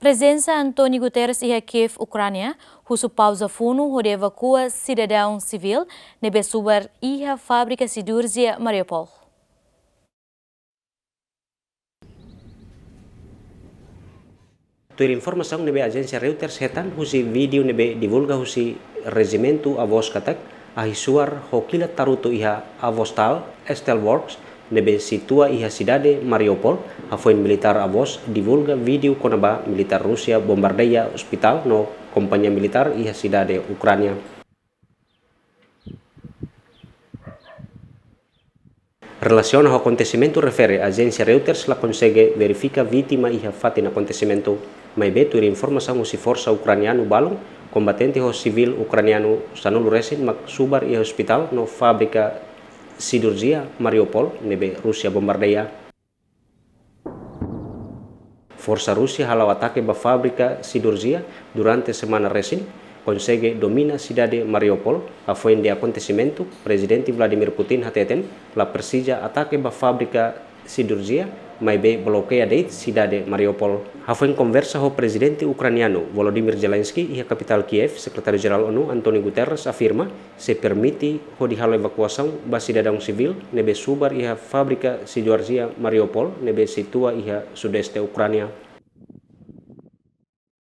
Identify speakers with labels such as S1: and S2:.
S1: Presença Antoni Guterres e a Kiev, Ucrânia, russo pausa funo onde evacua cidadão civil nebe subar e a fábrica sidurzia Mariupol.
S2: Tuir informação nebe agensi Reuters hetan husi video nebe divulga husi regimento avos katak ahisuar hokila taruto iha avostal Estelworks nebe situa iha cidade Mariupol afuen militar a divulga vídeo conaba militar Rusia bombardea hospital no compañía militar y ciudad de Ucrania. Relación ao acontecimento refere a Agencia Reuters la consegue verifica vítima y afate en acontecimento. Mas bem, tu información. si forza ucraniano balón combatente o civil ucraniano Sanul Resin mak subar hospital no fábrica cirugía Mariupol, nebe Rusia bombardea Forza halau atake ba fabrika Sidorzia durante semana resin, konsege domina sidade Mariupol, a foi de acontecimento, presidente Vladimir Putin hateten, la Persija atake ba fabrika Sidorzia mai be bloqueia de cidade Mariupol. Houve em conversa o presidente ucraniano Volodymyr Zelensky iha kapital Kiev, sekretaris geral ONU Antônio Guterres afirma se ho di halo evakuasaun ba cidadão sivil, nebe subar iha fabrika fábrica Sidorzia Mariupol nebe situa iha sudeste Ukrainia.